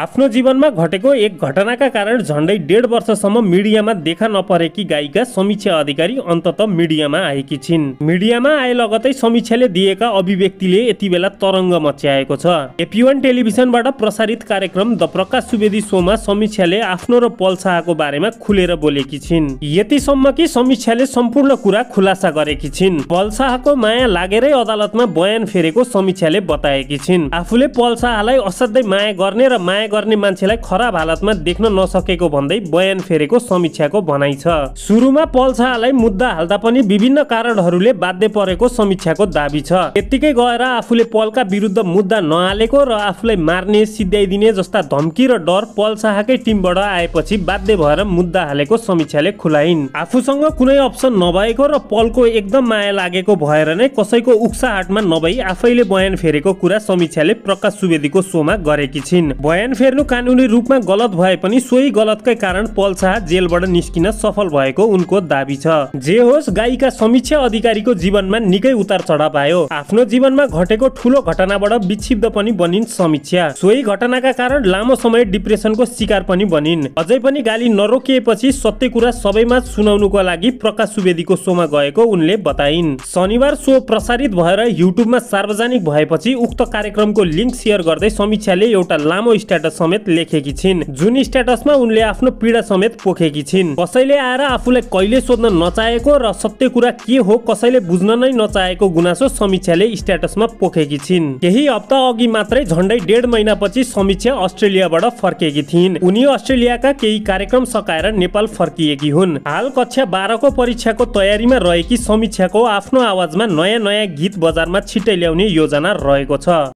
आफ्नो जीवनमा घटेको एक घटनाका कारण झन्डै डेढ वर्षसम्म मिडियामा देखा नपरेकी गायिका समीक्षा अधिकारी अन्तत मिडियामा आएकी छिन् मिडियामा आए लगतै समीक्षाले दिएका अभिव्यक्तिले यति बेला तरङ्ग मच्याएको छ एपिवान टेलिभिजनबाट प्रसारित कार्यक्रम द प्रकाश सुवेदी सोमा समीक्षाले आफ्नो र शाहको बारेमा खुलेर बोलेकी छिन् यतिसम्म कि समीक्षाले सम्पूर्ण कुरा खुलासा गरेकी छिन् शाहको माया लागेरै अदालतमा बयान फेरेको समीक्षाले बताएकी छिन् आफूले शाहलाई असाध्यै माया गर्ने र माया गर्ने मान्छेलाई खराब हालतमा देख्न नसकेको भन्दै बयान फेरेको समीक्षाको भनाइ छ सुरुमा पल शाहलाई मुद्दा हाल्दा पनि विभिन्न कारणहरूले बाध्य परेको समीक्षाको दावी छ यत्तिकै गएर आफूले पलका विरुद्ध मुद्दा नहालेको र आफूलाई मार्ने सिद्ध्याइदिने जस्ता धम्की र डर पल शाहकै टिमबाट आएपछि बाध्य भएर मुद्दा हालेको समीक्षाले खुलाइन् आफूसँग कुनै अप्सन नभएको र पलको एकदम माया लागेको भएर नै कसैको उक्साहाटमा नभई आफैले बयान फेरेको कुरा समीक्षाले प्रकाश सुवेदीको सोमा गरेकी छिन् बयान फेर्नु कानुनी रूपमा गलत भए पनि सोही गलतकै कारण पल शाह जेलबाट निस्किन सफल भएको उनको दावी छ जे होस् गायिका समीक्षा अधिकारीको जीवनमा निकै उतार चढाव आयो आफ्नो जीवनमा घटेको ठुलो घटनाबाट विक्षिप्त पनि बनिन् समीक्षा सोही घटनाका कारण लामो समय डिप्रेसनको शिकार पनि बनिन् अझै पनि गाली नरोकिएपछि सत्य कुरा सबैमा सुनाउनुको लागि प्रकाश सुवेदीको सोमा गएको उनले बताइन् शनिबार सो प्रसारित भएर युट्युबमा सार्वजनिक भएपछि उक्त कार्यक्रमको लिङ्क सेयर गर्दै समीक्षाले एउटा लामो स्ट्याट स्ट्याटस समेत लेखेकी छिन् जुन स्ट्याटसमा उनले आफ्नो पीडा समेत पोखेकी छिन् कसैले आएर आफूलाई कहिले सोध्न नचाहेको र सत्य कुरा के हो कसैले बुझ्न नै नचाहेको गुनासो समीक्षाले स्ट्याटसमा पोखेकी छिन् केही हप्ता अघि मात्रै झन्डै डेढ महिनापछि समीक्षा अस्ट्रेलियाबाट फर्केकी थिइन् उनी अस्ट्रेलियाका केही कार्यक्रम सकाएर नेपाल फर्किएकी हुन् हाल कक्षा बाह्रको परीक्षाको तयारीमा रहेकी समीक्षाको आफ्नो आवाजमा नयाँ नयाँ गीत बजारमा छिटै ल्याउने योजना रहेको छ